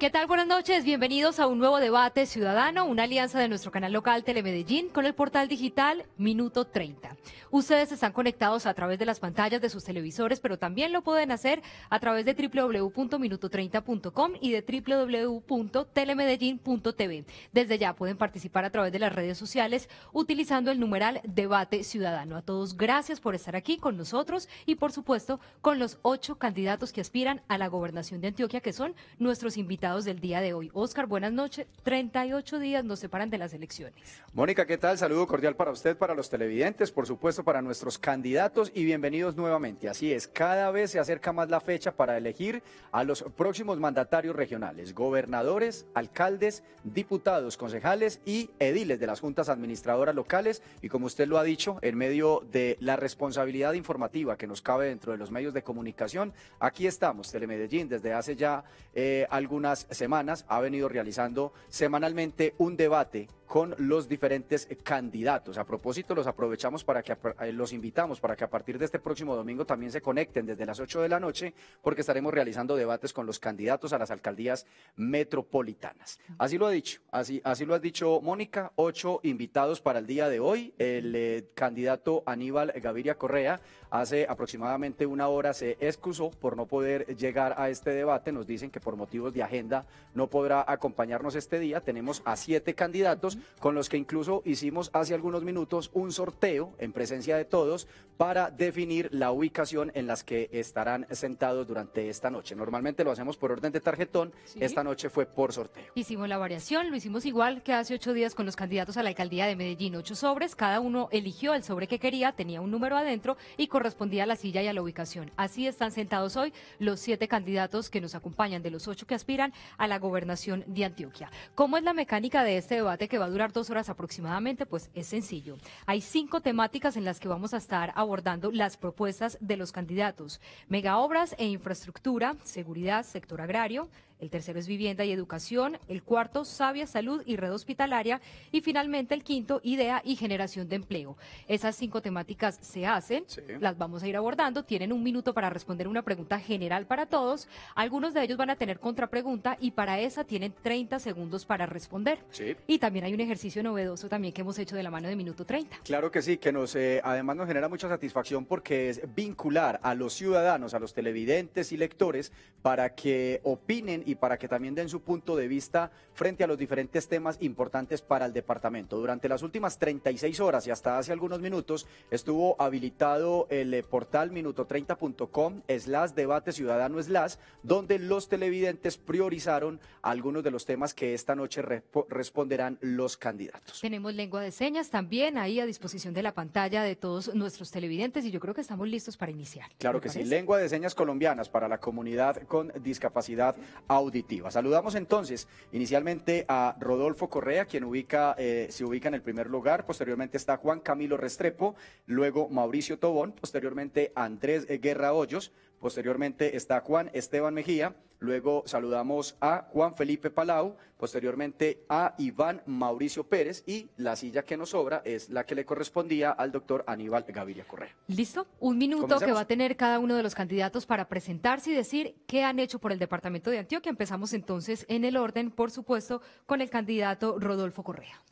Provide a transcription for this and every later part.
¿Qué tal? Buenas noches. Bienvenidos a un nuevo debate ciudadano, una alianza de nuestro canal local Telemedellín con el portal digital Minuto 30. Ustedes están conectados a través de las pantallas de sus televisores, pero también lo pueden hacer a través de www.minuto30.com y de www.telemedellin.tv. Desde ya pueden participar a través de las redes sociales utilizando el numeral Debate Ciudadano. A todos, gracias por estar aquí con nosotros y, por supuesto, con los ocho candidatos que aspiran a la gobernación de Antioquia, que son nuestros invitados del día de hoy. Oscar, buenas noches. 38 días nos separan de las elecciones. Mónica, ¿qué tal? Saludo cordial para usted, para los televidentes, por supuesto para nuestros candidatos y bienvenidos nuevamente. Así es, cada vez se acerca más la fecha para elegir a los próximos mandatarios regionales, gobernadores, alcaldes, diputados, concejales y ediles de las juntas administradoras locales. Y como usted lo ha dicho, en medio de la responsabilidad informativa que nos cabe dentro de los medios de comunicación, aquí estamos, Telemedellín, desde hace ya eh, algunas semanas ha venido realizando semanalmente un debate con los diferentes candidatos. A propósito, los aprovechamos para que eh, los invitamos para que a partir de este próximo domingo también se conecten desde las 8 de la noche, porque estaremos realizando debates con los candidatos a las alcaldías metropolitanas. Así lo ha dicho, así, lo ha dicho Mónica, ocho invitados para el día de hoy. El eh, candidato Aníbal Gaviria Correa Hace aproximadamente una hora se excusó por no poder llegar a este debate. Nos dicen que por motivos de agenda no podrá acompañarnos este día. Tenemos a siete candidatos con los que incluso hicimos hace algunos minutos un sorteo en presencia de todos para definir la ubicación en las que estarán sentados durante esta noche. Normalmente lo hacemos por orden de tarjetón. Esta noche fue por sorteo. Hicimos la variación, lo hicimos igual que hace ocho días con los candidatos a la alcaldía de Medellín. Ocho sobres, cada uno eligió el sobre que quería, tenía un número adentro y con respondía a la silla y a la ubicación. Así están sentados hoy los siete candidatos que nos acompañan de los ocho que aspiran a la gobernación de Antioquia. ¿Cómo es la mecánica de este debate que va a durar dos horas aproximadamente? Pues es sencillo. Hay cinco temáticas en las que vamos a estar abordando las propuestas de los candidatos. Megaobras e infraestructura, seguridad, sector agrario, el tercero es vivienda y educación. El cuarto, sabia, salud y red hospitalaria. Y finalmente el quinto, idea y generación de empleo. Esas cinco temáticas se hacen, las vamos a ir abordando. Tienen un minuto para responder una pregunta general para todos. Algunos de ellos van a tener contrapregunta y para esa tienen 30 segundos para responder. Y también hay un ejercicio novedoso también que hemos hecho de la mano de Minuto 30. Claro que sí, que nos eh, además nos genera mucha satisfacción porque es vincular a los ciudadanos, a los televidentes y lectores para que opinen y para que también den su punto de vista frente a los diferentes temas importantes para el departamento. Durante las últimas 36 horas y hasta hace algunos minutos estuvo habilitado el eh, portal minuto30.com slash debate ciudadano slash, donde los televidentes priorizaron algunos de los temas que esta noche responderán los candidatos. Tenemos lengua de señas también ahí a disposición de la pantalla de todos nuestros televidentes y yo creo que estamos listos para iniciar. Claro que sí, lengua de señas colombianas para la comunidad con discapacidad auditiva. Saludamos entonces inicialmente a Rodolfo Correa, quien ubica, eh, se ubica en el primer lugar, posteriormente está Juan Camilo Restrepo, luego Mauricio Tobón, posteriormente Andrés Guerra Hoyos, posteriormente está Juan Esteban Mejía, Luego saludamos a Juan Felipe Palau, posteriormente a Iván Mauricio Pérez y la silla que nos sobra es la que le correspondía al doctor Aníbal Gaviria Correa. ¿Listo? Un minuto que va a tener cada uno de los candidatos para presentarse y decir qué han hecho por el departamento de Antioquia. Empezamos entonces en el orden, por supuesto, con el candidato Rodolfo Correa.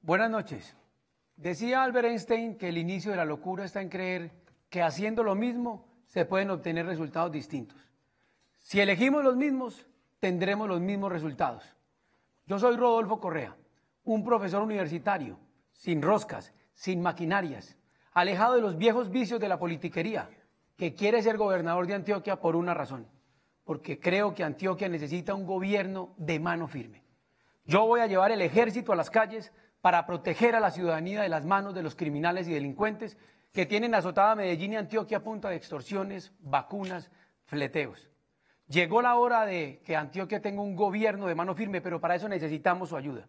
Buenas noches. Decía Albert Einstein que el inicio de la locura está en creer que haciendo lo mismo se pueden obtener resultados distintos. Si elegimos los mismos, tendremos los mismos resultados. Yo soy Rodolfo Correa, un profesor universitario, sin roscas, sin maquinarias, alejado de los viejos vicios de la politiquería, que quiere ser gobernador de Antioquia por una razón, porque creo que Antioquia necesita un gobierno de mano firme. Yo voy a llevar el ejército a las calles para proteger a la ciudadanía de las manos de los criminales y delincuentes que tienen azotada Medellín y Antioquia a punta de extorsiones, vacunas, fleteos. Llegó la hora de que Antioquia tenga un gobierno de mano firme, pero para eso necesitamos su ayuda.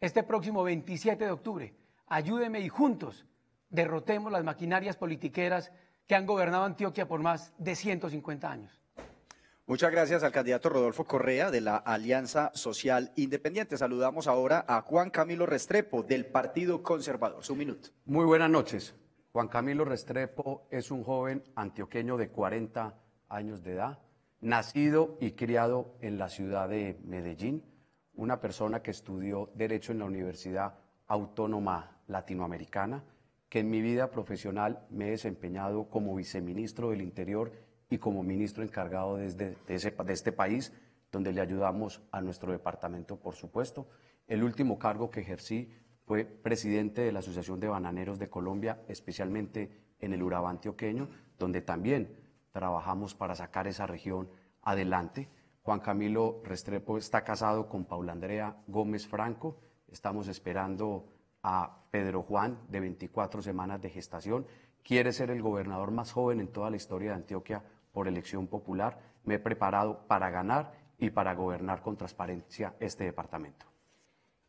Este próximo 27 de octubre, ayúdeme y juntos derrotemos las maquinarias politiqueras que han gobernado Antioquia por más de 150 años. Muchas gracias al candidato Rodolfo Correa de la Alianza Social Independiente. Saludamos ahora a Juan Camilo Restrepo del Partido Conservador. Su minuto. Muy buenas noches. Juan Camilo Restrepo es un joven antioqueño de 40 años de edad nacido y criado en la ciudad de Medellín, una persona que estudió Derecho en la Universidad Autónoma Latinoamericana, que en mi vida profesional me he desempeñado como viceministro del Interior y como ministro encargado desde, de, este país, donde le ayudamos a nuestro departamento, por supuesto. El último cargo que ejercí fue presidente de la Asociación de Bananeros de Colombia, especialmente en el Urabá antioqueño, donde también trabajamos para sacar esa región adelante. Juan Camilo Restrepo está casado con Paula Andrea Gómez Franco. Estamos esperando a Pedro Juan, de 24 semanas de gestación. Quiere ser el gobernador más joven en toda la historia de Antioquia por elección popular. Me he preparado para ganar y para gobernar con transparencia este departamento.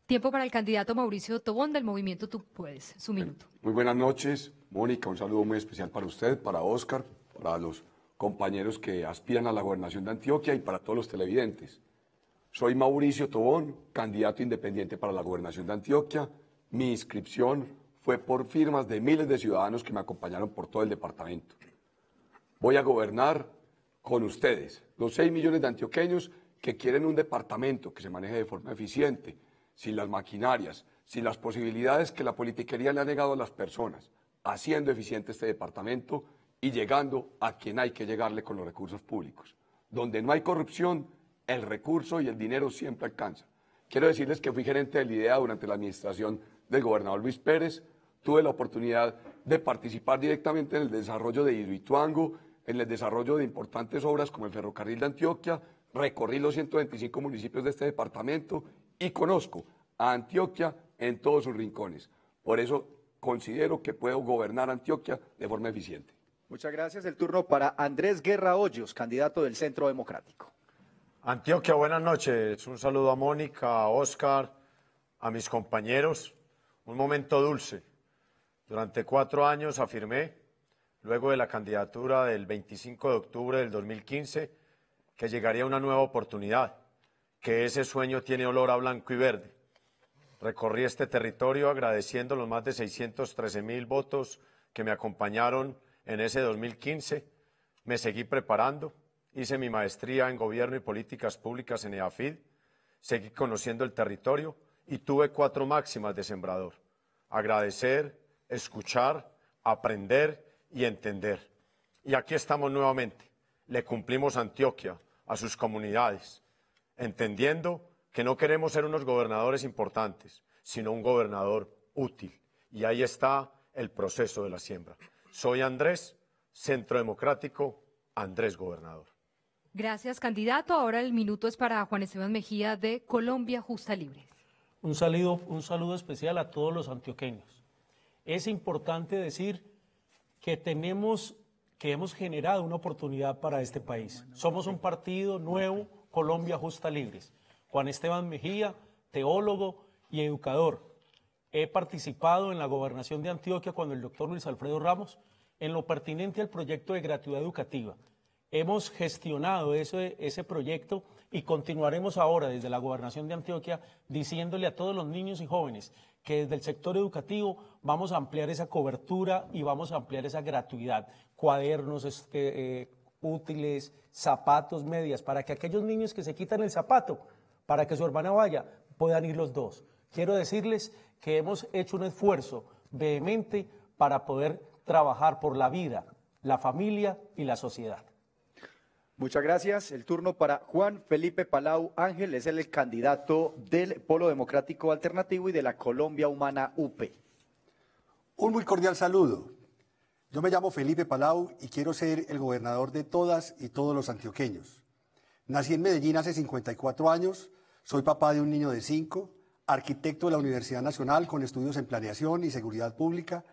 Tiempo para el candidato Mauricio Tobón del Movimiento Tú Puedes. Su minuto. Muy buenas noches, Mónica. Un saludo muy especial para usted, para Oscar, para los compañeros que aspiran a la gobernación de Antioquia y para todos los televidentes. Soy Mauricio Tobón, candidato independiente para la gobernación de Antioquia. Mi inscripción fue por firmas de miles de ciudadanos que me acompañaron por todo el departamento. Voy a gobernar con ustedes, los 6 millones de antioqueños que quieren un departamento que se maneje de forma eficiente, sin las maquinarias, sin las posibilidades que la politiquería le ha negado a las personas, haciendo eficiente este departamento y llegando a quien hay que llegarle con los recursos públicos. Donde no hay corrupción, el recurso y el dinero siempre alcanza. Quiero decirles que fui gerente del IDEA durante la administración del gobernador Luis Pérez. Tuve la oportunidad de participar directamente en el desarrollo de Hidroituango, en el desarrollo de importantes obras como el ferrocarril de Antioquia. Recorrí los 125 municipios de este departamento y conozco a Antioquia en todos sus rincones. Por eso considero que puedo gobernar Antioquia de forma eficiente. Muchas gracias. El turno para Andrés Guerra Hoyos, candidato del Centro Democrático. Antioquia, buenas noches. Un saludo a Mónica, a Oscar, a mis compañeros. Un momento dulce. Durante cuatro años afirmé, luego de la candidatura del 25 de octubre del 2015, que llegaría una nueva oportunidad, que ese sueño tiene olor a blanco y verde. Recorrí este territorio agradeciendo los más de 613 mil votos que me acompañaron en ese 2015 me seguí preparando, hice mi maestría en Gobierno y Políticas Públicas en EAFID, seguí conociendo el territorio y tuve cuatro máximas de sembrador. Agradecer, escuchar, aprender y entender. Y aquí estamos nuevamente. Le cumplimos a Antioquia, a sus comunidades, entendiendo que no queremos ser unos gobernadores importantes, sino un gobernador útil. Y ahí está el proceso de la siembra. Soy Andrés, Centro Democrático, Andrés Gobernador. Gracias, candidato. Ahora el minuto es para Juan Esteban Mejía de Colombia Justa Libre. Un saludo, un saludo especial a todos los antioqueños. Es importante decir que tenemos, que hemos generado una oportunidad para este país. Somos un partido nuevo, Colombia Justa Libres. Juan Esteban Mejía, teólogo y educador, He participado en la gobernación de Antioquia cuando el doctor Luis Alfredo Ramos en lo pertinente al proyecto de gratuidad educativa. Hemos gestionado ese, ese proyecto y continuaremos ahora desde la gobernación de Antioquia diciéndole a todos los niños y jóvenes que desde el sector educativo vamos a ampliar esa cobertura y vamos a ampliar esa gratuidad. Cuadernos, este, eh, útiles, zapatos, medias, para que aquellos niños que se quitan el zapato, para que su hermana vaya, puedan ir los dos. Quiero decirles que hemos hecho un esfuerzo vehemente para poder trabajar por la vida, la familia y la sociedad. Muchas gracias. El turno para Juan Felipe Palau Ángel, es el candidato del Polo Democrático Alternativo y de la Colombia Humana UP. Un muy cordial saludo. Yo me llamo Felipe Palau y quiero ser el gobernador de todas y todos los antioqueños. Nací en Medellín hace 54 años, soy papá de un niño de 5, arquitecto de la Universidad Nacional con estudios en planeación y seguridad pública.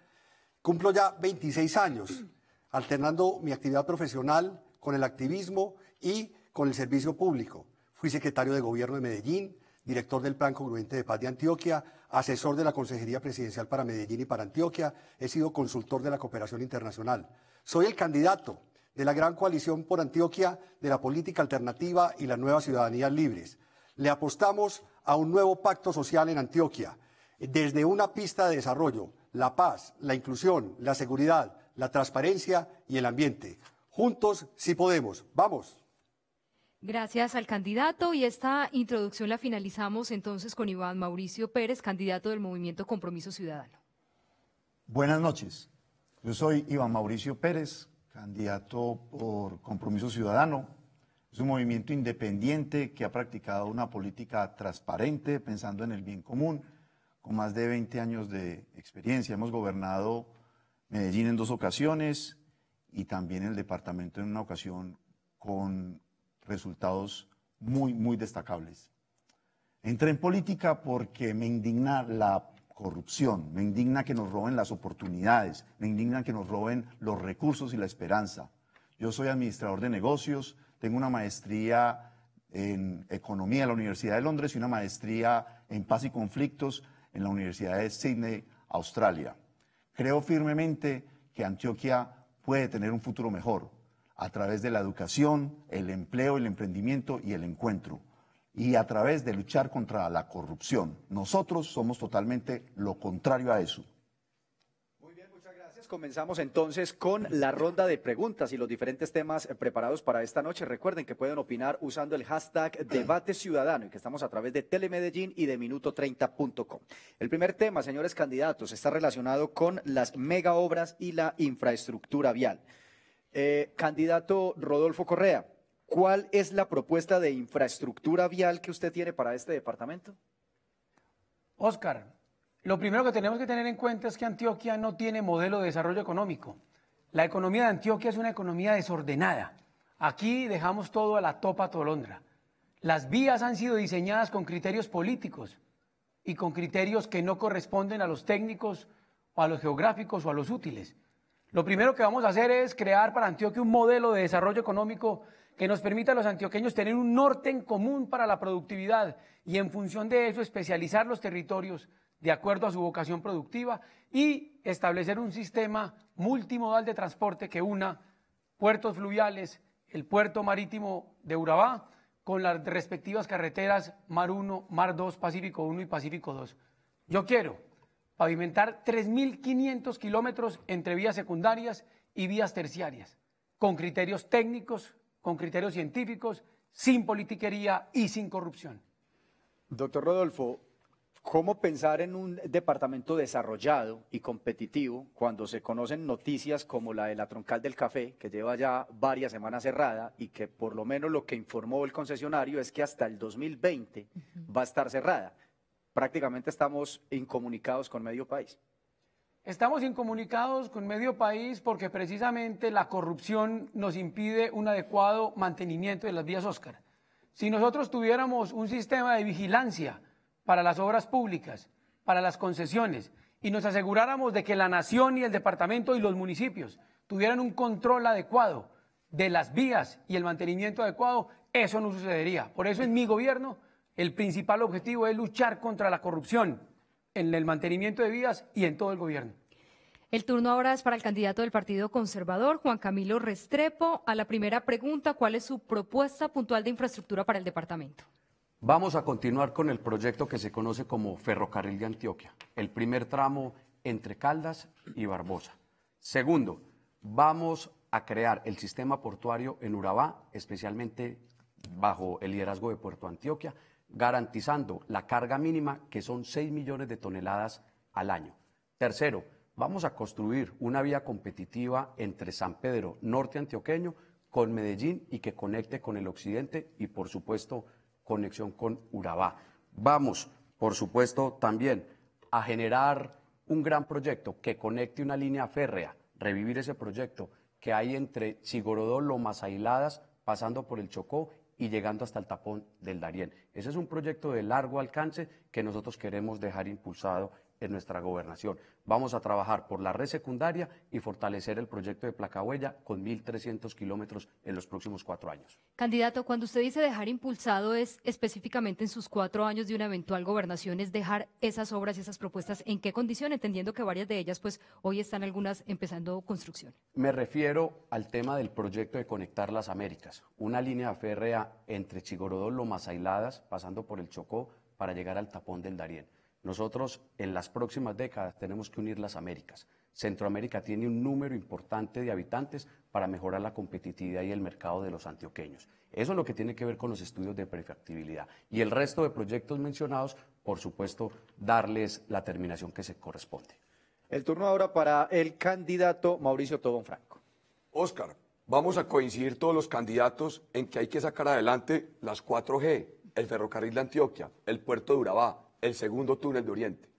Cumplo ya 26 años alternando mi actividad profesional con el activismo y con el servicio público. Fui secretario de Gobierno de Medellín, director del Plan Congruente de Paz de Antioquia, asesor de la Consejería Presidencial para Medellín y para Antioquia, he sido consultor de la cooperación internacional. Soy el candidato de la Gran Coalición por Antioquia de la Política Alternativa y la Nueva Ciudadanía Libres. Le apostamos a un nuevo pacto social en Antioquia, desde una pista de desarrollo, la paz, la inclusión, la seguridad, la transparencia y el ambiente. Juntos sí podemos. Vamos. Gracias al candidato y esta introducción la finalizamos entonces con Iván Mauricio Pérez, candidato del Movimiento Compromiso Ciudadano. Buenas noches. Yo soy Iván Mauricio Pérez, candidato por Compromiso Ciudadano, es un movimiento independiente que ha practicado una política transparente, pensando en el bien común, con más de 20 años de experiencia. Hemos gobernado Medellín en dos ocasiones y también el departamento en una ocasión con resultados muy, muy destacables. Entré en política porque me indigna la corrupción, me indigna que nos roben las oportunidades, me indigna que nos roben los recursos y la esperanza. Yo soy administrador de negocios, tengo una maestría en economía en la Universidad de Londres y una maestría en paz y conflictos en la Universidad de Sydney, Australia. Creo firmemente que Antioquia puede tener un futuro mejor a través de la educación, el empleo, el emprendimiento y el encuentro, y a través de luchar contra la corrupción. Nosotros somos totalmente lo contrario a eso. Comenzamos entonces con la ronda de preguntas y los diferentes temas eh, preparados para esta noche. Recuerden que pueden opinar usando el hashtag Debate Ciudadano y que estamos a través de Telemedellín y de Minuto30.com. El primer tema, señores candidatos, está relacionado con las mega obras y la infraestructura vial. Eh, candidato Rodolfo Correa, ¿cuál es la propuesta de infraestructura vial que usted tiene para este departamento? Oscar, lo primero que tenemos que tener en cuenta es que Antioquia no tiene modelo de desarrollo económico. La economía de Antioquia es una economía desordenada. Aquí dejamos todo a la topa tolondra. Las vías han sido diseñadas con criterios políticos y con criterios que no corresponden a los técnicos o a los geográficos o a los útiles. Lo primero que vamos a hacer es crear para Antioquia un modelo de desarrollo económico que nos permita a los antioqueños tener un norte en común para la productividad y en función de eso especializar los territorios de acuerdo a su vocación productiva y establecer un sistema multimodal de transporte que una puertos fluviales, el puerto marítimo de Urabá, con las respectivas carreteras Mar 1, Mar 2, Pacífico 1 y Pacífico 2. Yo quiero pavimentar 3.500 kilómetros entre vías secundarias y vías terciarias, con criterios técnicos, con criterios científicos, sin politiquería y sin corrupción. Doctor Rodolfo, ¿Cómo pensar en un departamento desarrollado y competitivo cuando se conocen noticias como la de la troncal del café, que lleva ya varias semanas cerrada y que por lo menos lo que informó el concesionario es que hasta el 2020 va a estar cerrada? Prácticamente estamos incomunicados con medio país. Estamos incomunicados con medio país porque precisamente la corrupción nos impide un adecuado mantenimiento de las vías Óscar. Si nosotros tuviéramos un sistema de vigilancia, para las obras públicas, para las concesiones, y nos aseguráramos de que la nación y el departamento y los municipios tuvieran un control adecuado de las vías y el mantenimiento adecuado, eso no sucedería. Por eso en mi gobierno el principal objetivo es luchar contra la corrupción en el mantenimiento de vías y en todo el gobierno. El turno ahora es para el candidato del Partido Conservador, Juan Camilo Restrepo. A la primera pregunta, ¿cuál es su propuesta puntual de infraestructura para el departamento? Vamos a continuar con el proyecto que se conoce como Ferrocarril de Antioquia, el primer tramo entre Caldas y Barbosa. Segundo, vamos a crear el sistema portuario en Urabá, especialmente bajo el liderazgo de Puerto Antioquia, garantizando la carga mínima, que son 6 millones de toneladas al año. Tercero, vamos a construir una vía competitiva entre San Pedro, norte antioqueño, con Medellín y que conecte con el occidente y, por supuesto, conexión con Urabá. Vamos, por supuesto, también a generar un gran proyecto que conecte una línea férrea, revivir ese proyecto que hay entre Chigorodó, Lomas Aisladas, pasando por el Chocó y llegando hasta el tapón del Darién. Ese es un proyecto de largo alcance que nosotros queremos dejar impulsado en nuestra gobernación. Vamos a trabajar por la red secundaria y fortalecer el proyecto de Placahuella con 1.300 kilómetros en los próximos cuatro años. Candidato, cuando usted dice dejar impulsado es específicamente en sus cuatro años de una eventual gobernación, es dejar esas obras y esas propuestas, ¿en qué condición? Entendiendo que varias de ellas, pues hoy están algunas empezando construcción. Me refiero al tema del proyecto de conectar las Américas, una línea férrea entre Chigorodó, Lomas Ailadas, pasando por el Chocó, para llegar al tapón del Darién. Nosotros en las próximas décadas tenemos que unir las Américas. Centroamérica tiene un número importante de habitantes para mejorar la competitividad y el mercado de los antioqueños. Eso es lo que tiene que ver con los estudios de prefactibilidad. Y el resto de proyectos mencionados, por supuesto, darles la terminación que se corresponde. El turno ahora para el candidato Mauricio Tobón Franco. Oscar, vamos a coincidir todos los candidatos en que hay que sacar adelante las 4G, el ferrocarril de Antioquia, el puerto de Urabá, el segundo túnel de Oriente.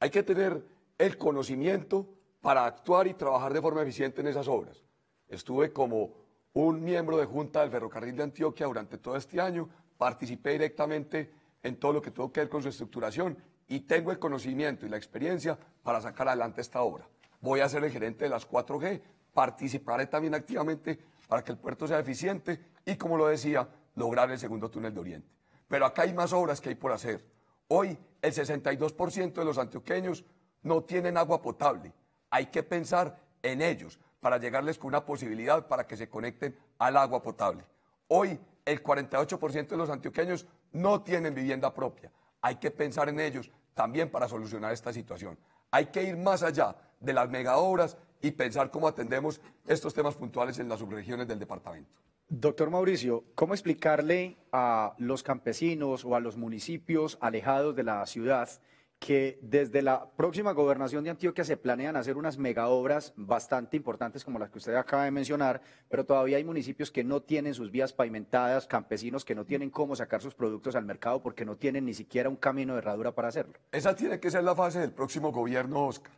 Hay que tener el conocimiento para actuar y trabajar de forma eficiente en esas obras. Estuve como un miembro de Junta del Ferrocarril de Antioquia durante todo este año, participé directamente en todo lo que tuvo que ver con su estructuración y tengo el conocimiento y la experiencia para sacar adelante esta obra. Voy a ser el gerente de las 4G, participaré también activamente para que el puerto sea eficiente y, como lo decía, lograr el segundo túnel de Oriente. Pero acá hay más obras que hay por hacer. Hoy el 62% de los antioqueños no tienen agua potable. Hay que pensar en ellos para llegarles con una posibilidad para que se conecten al agua potable. Hoy el 48% de los antioqueños no tienen vivienda propia. Hay que pensar en ellos también para solucionar esta situación. Hay que ir más allá de las megaobras y pensar cómo atendemos estos temas puntuales en las subregiones del departamento. Doctor Mauricio, ¿cómo explicarle a los campesinos o a los municipios alejados de la ciudad que desde la próxima gobernación de Antioquia se planean hacer unas megaobras bastante importantes como las que usted acaba de mencionar, pero todavía hay municipios que no tienen sus vías pavimentadas, campesinos que no tienen cómo sacar sus productos al mercado porque no tienen ni siquiera un camino de herradura para hacerlo. Esa tiene que ser la fase del próximo gobierno, Oscar.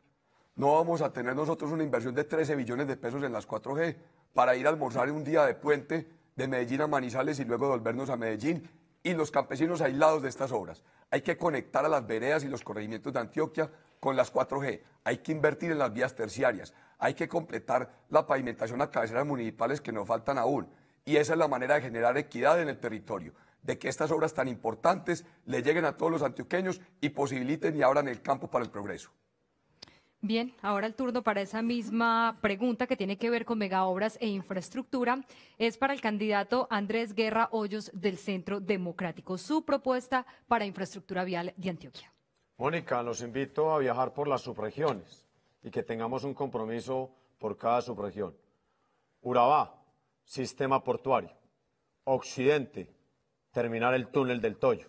No vamos a tener nosotros una inversión de 13 billones de pesos en las 4G para ir a almorzar un día de puente de Medellín a Manizales y luego volvernos a Medellín y los campesinos aislados de estas obras. Hay que conectar a las veredas y los corregimientos de Antioquia con las 4G. Hay que invertir en las vías terciarias. Hay que completar la pavimentación a cabeceras municipales que nos faltan aún. Y esa es la manera de generar equidad en el territorio, de que estas obras tan importantes le lleguen a todos los antioqueños y posibiliten y abran el campo para el progreso. Bien, ahora el turno para esa misma pregunta que tiene que ver con megaobras e infraestructura es para el candidato Andrés Guerra Hoyos del Centro Democrático. Su propuesta para infraestructura vial de Antioquia. Mónica, los invito a viajar por las subregiones y que tengamos un compromiso por cada subregión. Urabá, sistema portuario. Occidente, terminar el túnel del Toyo.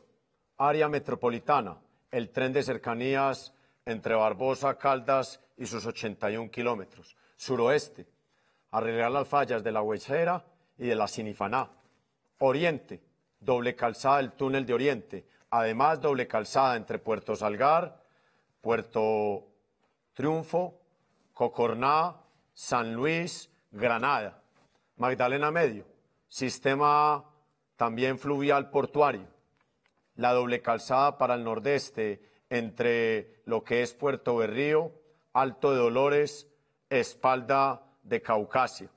Área metropolitana, el tren de cercanías entre Barbosa, Caldas y sus 81 kilómetros, suroeste, arreglar las fallas de la Huesera y de la Sinifaná, oriente, doble calzada del túnel de oriente, además doble calzada entre Puerto Salgar, Puerto Triunfo, Cocorná, San Luis, Granada, Magdalena Medio, sistema también fluvial portuario, la doble calzada para el nordeste entre lo que es Puerto Berrío, Alto de Dolores, espalda de Caucasia.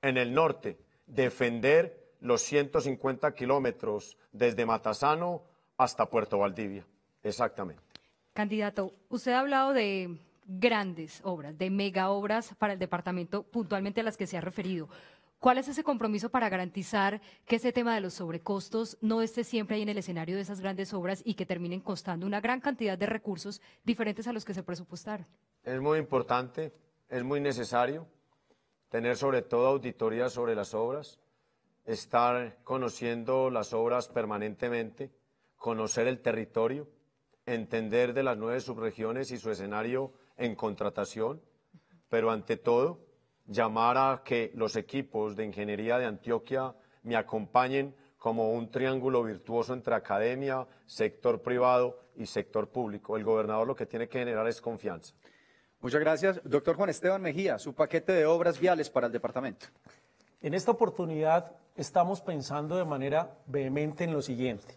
En el norte, defender los 150 kilómetros desde Matasano hasta Puerto Valdivia. Exactamente. Candidato, usted ha hablado de grandes obras, de mega obras para el departamento, puntualmente a las que se ha referido. ¿Cuál es ese compromiso para garantizar que ese tema de los sobrecostos no esté siempre ahí en el escenario de esas grandes obras y que terminen costando una gran cantidad de recursos diferentes a los que se presupuestaron? Es muy importante, es muy necesario tener sobre todo auditoría sobre las obras, estar conociendo las obras permanentemente, conocer el territorio, entender de las nueve subregiones y su escenario en contratación, pero ante todo llamar a que los equipos de ingeniería de Antioquia me acompañen como un triángulo virtuoso entre academia, sector privado y sector público. El gobernador lo que tiene que generar es confianza. Muchas gracias. Doctor Juan Esteban Mejía, su paquete de obras viales para el departamento. En esta oportunidad estamos pensando de manera vehemente en lo siguiente.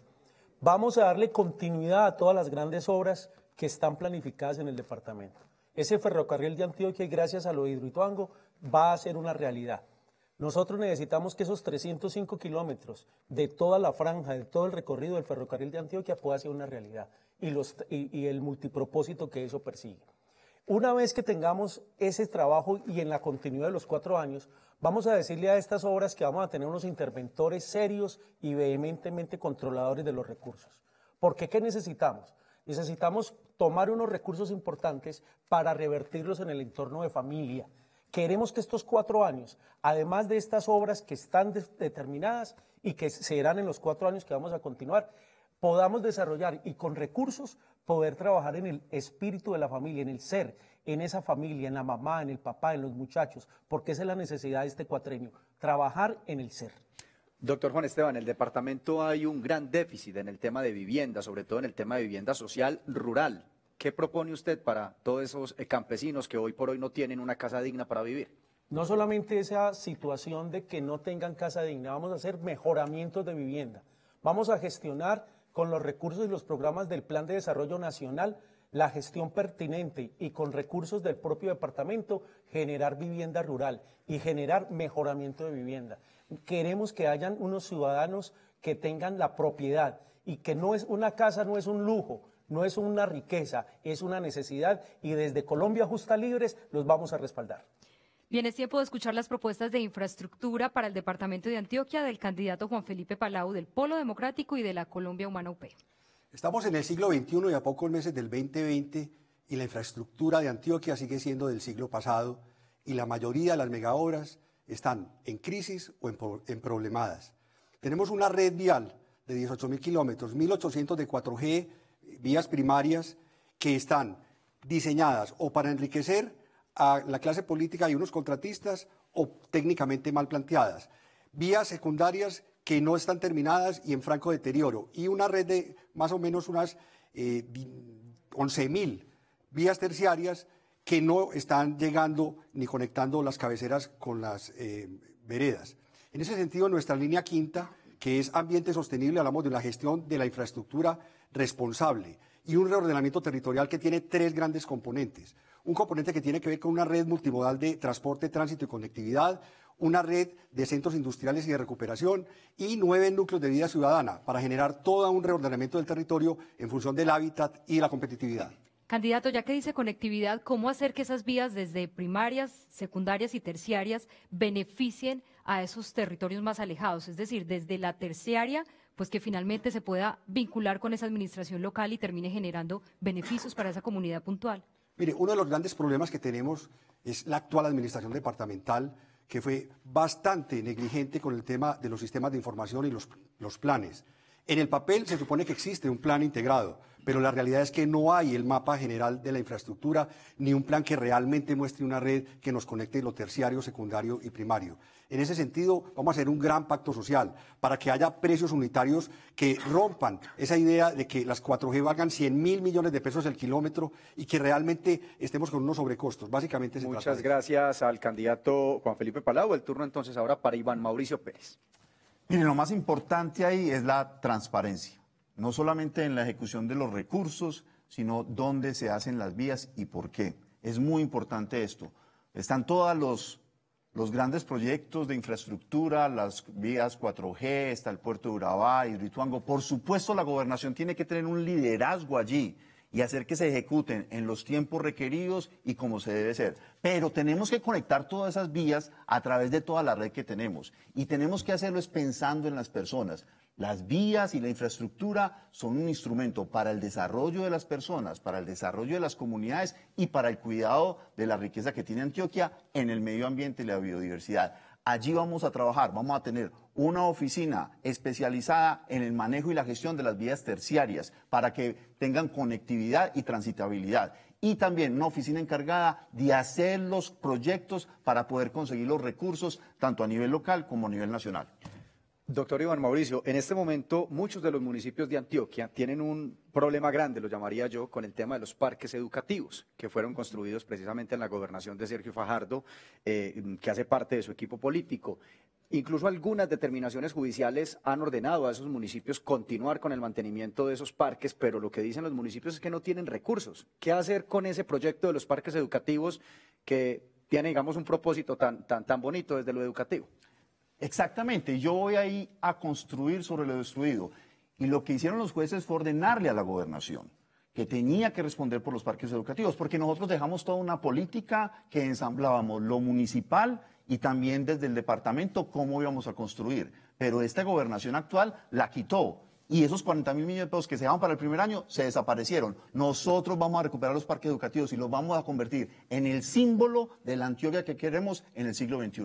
Vamos a darle continuidad a todas las grandes obras que están planificadas en el departamento. Ese ferrocarril de Antioquia, gracias a lo de Hidroituango, va a ser una realidad. Nosotros necesitamos que esos 305 kilómetros de toda la franja, de todo el recorrido del ferrocarril de Antioquia pueda ser una realidad y, los, el multipropósito que eso persigue. Una vez que tengamos ese trabajo y en la continuidad de los cuatro años, vamos a decirle a estas obras que vamos a tener unos interventores serios y vehementemente controladores de los recursos. Porque ¿qué necesitamos? Necesitamos tomar unos recursos importantes para revertirlos en el entorno de familia, Queremos que estos cuatro años, además de estas obras que están determinadas y que serán en los cuatro años que vamos a continuar, podamos desarrollar y con recursos poder trabajar en el espíritu de la familia, en el ser, en esa familia, en la mamá, en el papá, en los muchachos, porque esa es la necesidad de este cuatrenio, trabajar en el ser. Doctor Juan Esteban, en el departamento hay un gran déficit en el tema de vivienda, sobre todo en el tema de vivienda social rural. ¿Qué propone usted para todos esos eh, campesinos que hoy por hoy no tienen una casa digna para vivir? No solamente esa situación de que no tengan casa digna, vamos a hacer mejoramientos de vivienda. Vamos a gestionar con los recursos y los programas del Plan de Desarrollo Nacional la gestión pertinente y con recursos del propio departamento generar vivienda rural y generar mejoramiento de vivienda. Queremos que hayan unos ciudadanos que tengan la propiedad y que no es una casa no es un lujo, no es una riqueza, es una necesidad y desde Colombia Justa Libres los vamos a respaldar. Bien, es tiempo de escuchar las propuestas de infraestructura para el departamento de Antioquia del candidato Juan Felipe Palau del Polo Democrático y de la Colombia Humana UP. Estamos en el siglo XXI y a pocos meses del 2020 y la infraestructura de Antioquia sigue siendo del siglo pasado y la mayoría de las megaobras están en crisis o en, en problemadas. Tenemos una red vial de 18.000 kilómetros, 1.800 de 4G, vías primarias que están diseñadas o para enriquecer a la clase política y unos contratistas o técnicamente mal planteadas, vías secundarias que no están terminadas y en franco deterioro, y una red de más o menos unas 11.000 eh, vías terciarias que no están llegando ni conectando las cabeceras con las eh, veredas. En ese sentido, nuestra línea quinta que es ambiente sostenible, hablamos de la gestión de la infraestructura responsable y un reordenamiento territorial que tiene tres grandes componentes. Un componente que tiene que ver con una red multimodal de transporte, tránsito y conectividad, una red de centros industriales y de recuperación y nueve núcleos de vida ciudadana para generar todo un reordenamiento del territorio en función del hábitat y la competitividad. Candidato, ya que dice conectividad, ¿cómo hacer que esas vías desde primarias, secundarias y terciarias beneficien a esos territorios más alejados, es decir, desde la terciaria, pues que finalmente se pueda vincular con esa administración local y termine generando beneficios para esa comunidad puntual. Mire, uno de los grandes problemas que tenemos es la actual administración departamental, que fue bastante negligente con el tema de los sistemas de información y los, los planes. En el papel se supone que existe un plan integrado, pero la realidad es que no hay el mapa general de la infraestructura ni un plan que realmente muestre una red que nos conecte lo terciario, secundario y primario. En ese sentido, vamos a hacer un gran pacto social para que haya precios unitarios que rompan esa idea de que las 4G valgan 100 mil millones de pesos el kilómetro y que realmente estemos con unos sobrecostos. Básicamente se Muchas Muchas gracias al candidato Juan Felipe Palau. El turno entonces ahora para Iván Mauricio Pérez. Miren, lo más importante ahí es la transparencia no solamente en la ejecución de los recursos, sino dónde se hacen las vías y por qué. Es muy importante esto. Están todos los, los grandes proyectos de infraestructura, las vías 4G, está el puerto de Urabá y Rituango. Por supuesto, la gobernación tiene que tener un liderazgo allí y hacer que se ejecuten en los tiempos requeridos y como se debe ser. Pero tenemos que conectar todas esas vías a través de toda la red que tenemos y tenemos que hacerlo pensando en las personas. Las vías y la infraestructura son un instrumento para el desarrollo de las personas, para el desarrollo de las comunidades y para el cuidado de la riqueza que tiene Antioquia en el medio ambiente y la biodiversidad. Allí vamos a trabajar, vamos a tener una oficina especializada en el manejo y la gestión de las vías terciarias para que tengan conectividad y transitabilidad. Y también una oficina encargada de hacer los proyectos para poder conseguir los recursos tanto a nivel local como a nivel nacional. Doctor Iván Mauricio, en este momento muchos de los municipios de Antioquia tienen un problema grande, lo llamaría yo, con el tema de los parques educativos que fueron construidos precisamente en la gobernación de Sergio Fajardo, eh, que hace parte de su equipo político. Incluso algunas determinaciones judiciales han ordenado a esos municipios continuar con el mantenimiento de esos parques, pero lo que dicen los municipios es que no tienen recursos. ¿Qué hacer con ese proyecto de los parques educativos que tiene, digamos, un propósito tan, tan, tan bonito desde lo educativo? Exactamente, yo voy ahí a construir sobre lo destruido. Y lo que hicieron los jueces fue ordenarle a la gobernación que tenía que responder por los parques educativos, porque nosotros dejamos toda una política que ensamblábamos lo municipal y también desde el departamento cómo íbamos a construir. Pero esta gobernación actual la quitó y esos 40 mil millones de pesos que se daban para el primer año se desaparecieron. Nosotros vamos a recuperar los parques educativos y los vamos a convertir en el símbolo de la Antioquia que queremos en el siglo XXI.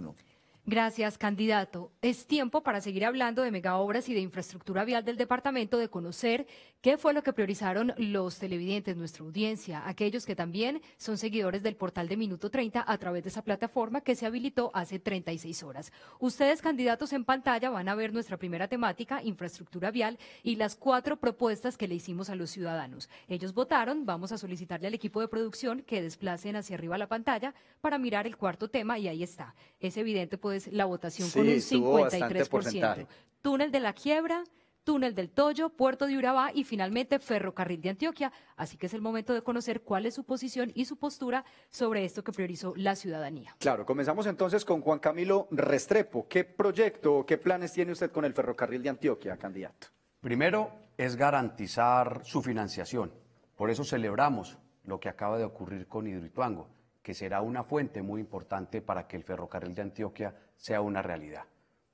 Gracias, candidato. Es tiempo para seguir hablando de megaobras y de infraestructura vial del departamento, de conocer qué fue lo que priorizaron los televidentes, nuestra audiencia, aquellos que también son seguidores del portal de Minuto 30 a través de esa plataforma que se habilitó hace 36 horas. Ustedes, candidatos en pantalla, van a ver nuestra primera temática, infraestructura vial, y las cuatro propuestas que le hicimos a los ciudadanos. Ellos votaron, vamos a solicitarle al equipo de producción que desplacen hacia arriba la pantalla para mirar el cuarto tema y ahí está. Es evidente, pues, la votación con un 53%. Túnel de la quiebra, túnel del Toyo, puerto de Urabá y finalmente ferrocarril de Antioquia. Así que es el momento de conocer cuál es su posición y su postura sobre esto que priorizó la ciudadanía. Claro, comenzamos entonces con Juan Camilo Restrepo. ¿Qué proyecto o qué planes tiene usted con el ferrocarril de Antioquia, candidato? Primero es garantizar su financiación. Por eso celebramos lo que acaba de ocurrir con Hidroituango, que será una fuente muy importante para que el ferrocarril de Antioquia sea una realidad.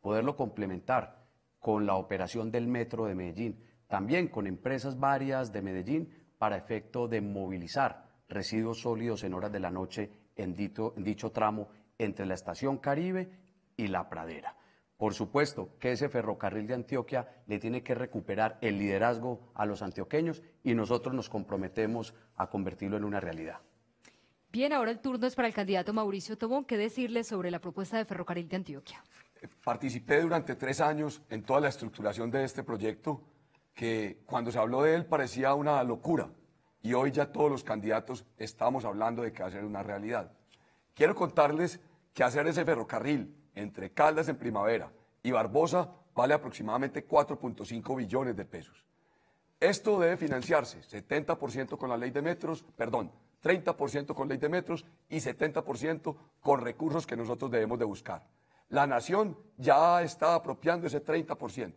Poderlo complementar con la operación del Metro de Medellín, también con empresas varias de Medellín para efecto de movilizar residuos sólidos en horas de la noche en dicho, tramo entre la estación Caribe y la pradera. Por supuesto que ese ferrocarril de Antioquia le tiene que recuperar el liderazgo a los antioqueños y nosotros nos comprometemos a convertirlo en una realidad. Bien, ahora el turno es para el candidato Mauricio Tobón. ¿Qué decirle sobre la propuesta de Ferrocarril de Antioquia? Participé durante tres años en toda la estructuración de este proyecto, que cuando se habló de él parecía una locura y hoy ya todos los candidatos estamos hablando de que va a ser una realidad. Quiero contarles que hacer ese ferrocarril entre Caldas en primavera y Barbosa vale aproximadamente 4.5 billones de pesos. Esto debe financiarse 70% con la ley de metros, perdón, 30% con ley de metros y 70% con recursos que nosotros debemos de buscar. La nación ya está apropiando ese 30%.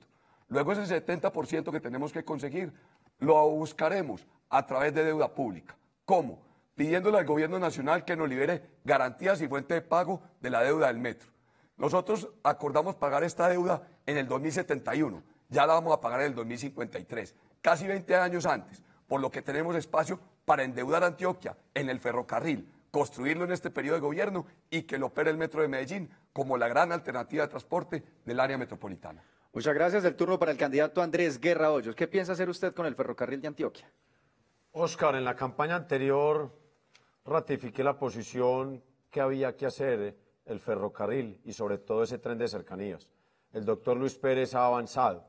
Luego ese 70% que tenemos que conseguir lo buscaremos a través de deuda pública. ¿Cómo? Pidiéndole al gobierno nacional que nos libere garantías y fuente de pago de la deuda del metro. Nosotros acordamos pagar esta deuda en el 2071, ya la vamos a pagar en el 2053, casi 20 años antes, por lo que tenemos espacio para endeudar a Antioquia en el ferrocarril, construirlo en este periodo de gobierno y que lo opere el Metro de Medellín como la gran alternativa de transporte del área metropolitana. Muchas gracias. El turno para el candidato Andrés Guerra Hoyos. ¿Qué piensa hacer usted con el ferrocarril de Antioquia? Oscar, en la campaña anterior ratifiqué la posición que había que hacer eh, el ferrocarril y sobre todo ese tren de cercanías. El doctor Luis Pérez ha avanzado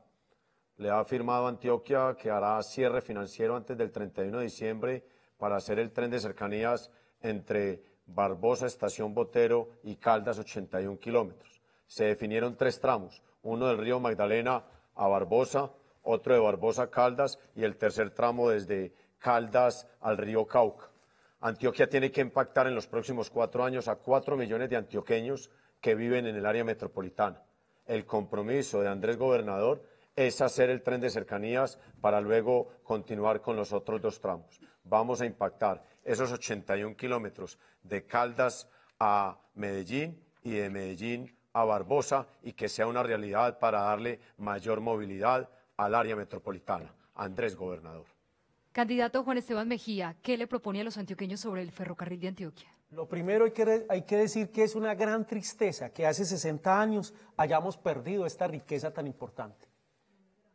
le ha firmado a Antioquia que hará cierre financiero antes del 31 de diciembre para hacer el tren de cercanías entre Barbosa, Estación Botero y Caldas, 81 kilómetros. Se definieron tres tramos, uno del río Magdalena a Barbosa, otro de Barbosa a Caldas y el tercer tramo desde Caldas al río Cauca. Antioquia tiene que impactar en los próximos cuatro años a cuatro millones de antioqueños que viven en el área metropolitana. El compromiso de Andrés Gobernador es hacer el tren de cercanías para luego continuar con los otros dos tramos. Vamos a impactar esos 81 kilómetros de Caldas a Medellín y de Medellín a Barbosa y que sea una realidad para darle mayor movilidad al área metropolitana. Andrés, gobernador. Candidato Juan Esteban Mejía, ¿qué le propone a los antioqueños sobre el ferrocarril de Antioquia? Lo primero hay que, hay que, decir que es una gran tristeza que hace 60 años hayamos perdido esta riqueza tan importante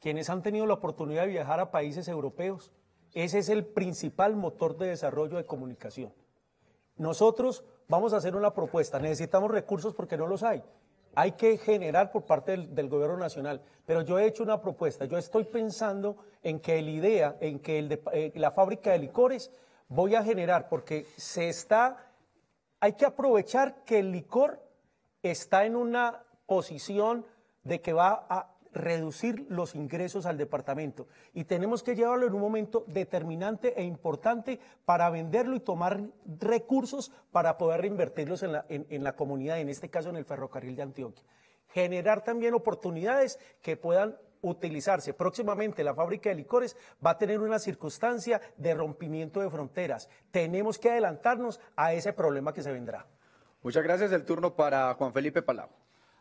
quienes han tenido la oportunidad de viajar a países europeos. Ese es el principal motor de desarrollo de comunicación. Nosotros vamos a hacer una propuesta, necesitamos recursos porque no los hay. Hay que generar por parte del, gobierno nacional, pero yo he hecho una propuesta, yo estoy pensando en que el IDEA, en que eh, la fábrica de licores voy a generar, porque se está, hay que aprovechar que el licor está en una posición de que va a reducir los ingresos al departamento y tenemos que llevarlo en un momento determinante e importante para venderlo y tomar recursos para poder reinvertirlos en la, comunidad, en este caso en el ferrocarril de Antioquia. Generar también oportunidades que puedan utilizarse. Próximamente la fábrica de licores va a tener una circunstancia de rompimiento de fronteras. Tenemos que adelantarnos a ese problema que se vendrá. Muchas gracias. El turno para Juan Felipe Palau.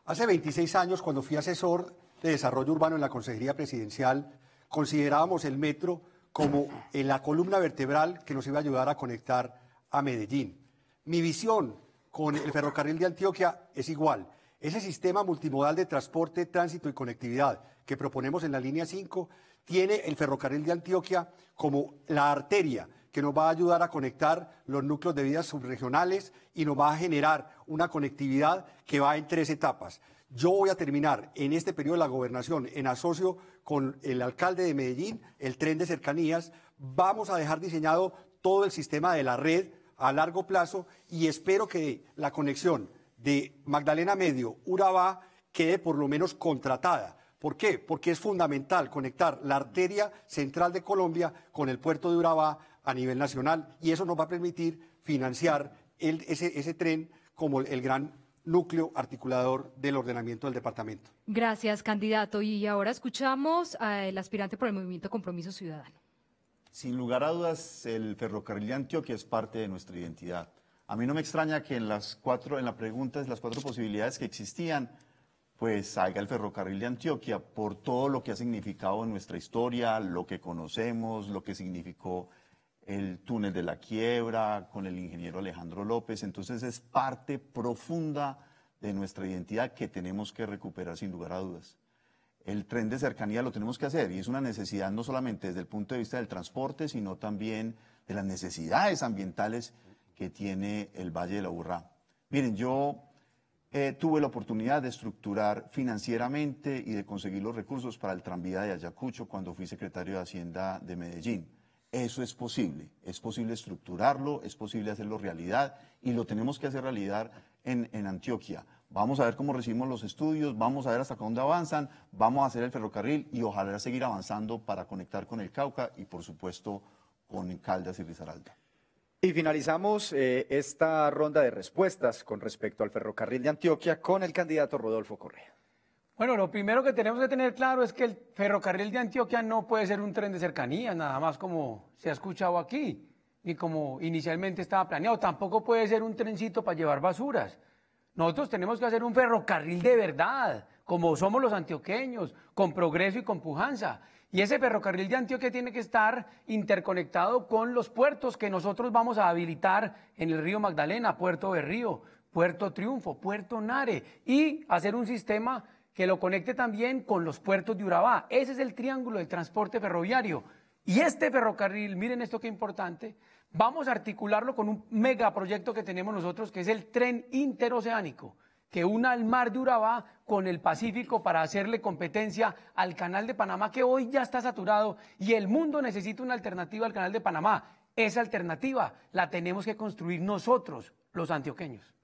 Hace 26 años, cuando fui asesor de Desarrollo Urbano en la Consejería Presidencial, considerábamos el metro como la columna vertebral que nos iba a ayudar a conectar a Medellín. Mi visión con el ferrocarril de Antioquia es igual. Ese sistema multimodal de transporte, tránsito y conectividad que proponemos en la línea 5 tiene el ferrocarril de Antioquia como la arteria que nos va a ayudar a conectar los núcleos de vidas subregionales y nos va a generar una conectividad que va en tres etapas. Yo voy a terminar en este periodo de la gobernación en asocio con el alcalde de Medellín, el tren de cercanías. Vamos a dejar diseñado todo el sistema de la red a largo plazo y espero que la conexión de Magdalena Medio, Urabá, quede por lo menos contratada. ¿Por qué? Porque es fundamental conectar la arteria central de Colombia con el puerto de Urabá a nivel nacional y eso nos va a permitir financiar ese, ese tren como el gran núcleo articulador del ordenamiento del departamento. Gracias, candidato. Y ahora escuchamos al aspirante por el movimiento Compromiso Ciudadano. Sin lugar a dudas, el ferrocarril de Antioquia es parte de nuestra identidad. A mí no me extraña que en las cuatro, en pregunta preguntas, las cuatro posibilidades que existían, pues salga el ferrocarril de Antioquia por todo lo que ha significado en nuestra historia, lo que conocemos, lo que significó el túnel de la quiebra, con el ingeniero Alejandro López. Entonces es parte profunda de nuestra identidad que tenemos que recuperar sin lugar a dudas. El tren de cercanía lo tenemos que hacer y es una necesidad no solamente desde el punto de vista del transporte, sino también de las necesidades ambientales que tiene el Valle de la Urra. Miren, yo eh, tuve la oportunidad de estructurar financieramente y de conseguir los recursos para el tranvía de Ayacucho cuando fui secretario de Hacienda de Medellín. Eso es posible, es posible estructurarlo, es posible hacerlo realidad y lo tenemos que hacer realidad en, Antioquia. Vamos a ver cómo recibimos los estudios, vamos a ver hasta dónde avanzan, vamos a hacer el ferrocarril y ojalá seguir avanzando para conectar con el Cauca y por supuesto con Caldas y Risaralda. Y finalizamos eh, esta ronda de respuestas con respecto al ferrocarril de Antioquia con el candidato Rodolfo Correa. Bueno, lo primero que tenemos que tener claro es que el ferrocarril de Antioquia no puede ser un tren de cercanías, nada más como se ha escuchado aquí, ni como inicialmente estaba planeado. Tampoco puede ser un trencito para llevar basuras. Nosotros tenemos que hacer un ferrocarril de verdad, como somos los antioqueños, con progreso y con pujanza. Y ese ferrocarril de Antioquia tiene que estar interconectado con los puertos que nosotros vamos a habilitar en el río Magdalena, Puerto Berrío, Puerto Triunfo, Puerto Nare, y hacer un sistema que lo conecte también con los puertos de Urabá. Ese es el triángulo del transporte ferroviario. Y este ferrocarril, miren esto qué importante, vamos a articularlo con un megaproyecto que tenemos nosotros, que es el tren interoceánico, que una al mar de Urabá con el Pacífico para hacerle competencia al canal de Panamá, que hoy ya está saturado y el mundo necesita una alternativa al canal de Panamá. Esa alternativa la tenemos que construir nosotros, los antioqueños.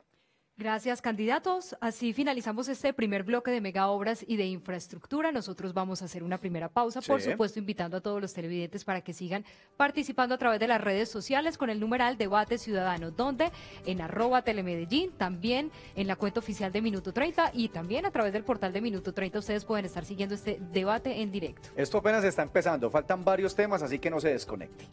Gracias, candidatos. Así finalizamos este primer bloque de megaobras y de infraestructura. Nosotros vamos a hacer una primera pausa, por supuesto, invitando a todos los televidentes para que sigan participando a través de las redes sociales con el numeral Debate Ciudadano, donde en arroba telemedellín, también en la cuenta oficial de Minuto 30 y también a través del portal de Minuto 30 ustedes pueden estar siguiendo este debate en directo. Esto apenas está empezando, faltan varios temas, así que no se desconecten.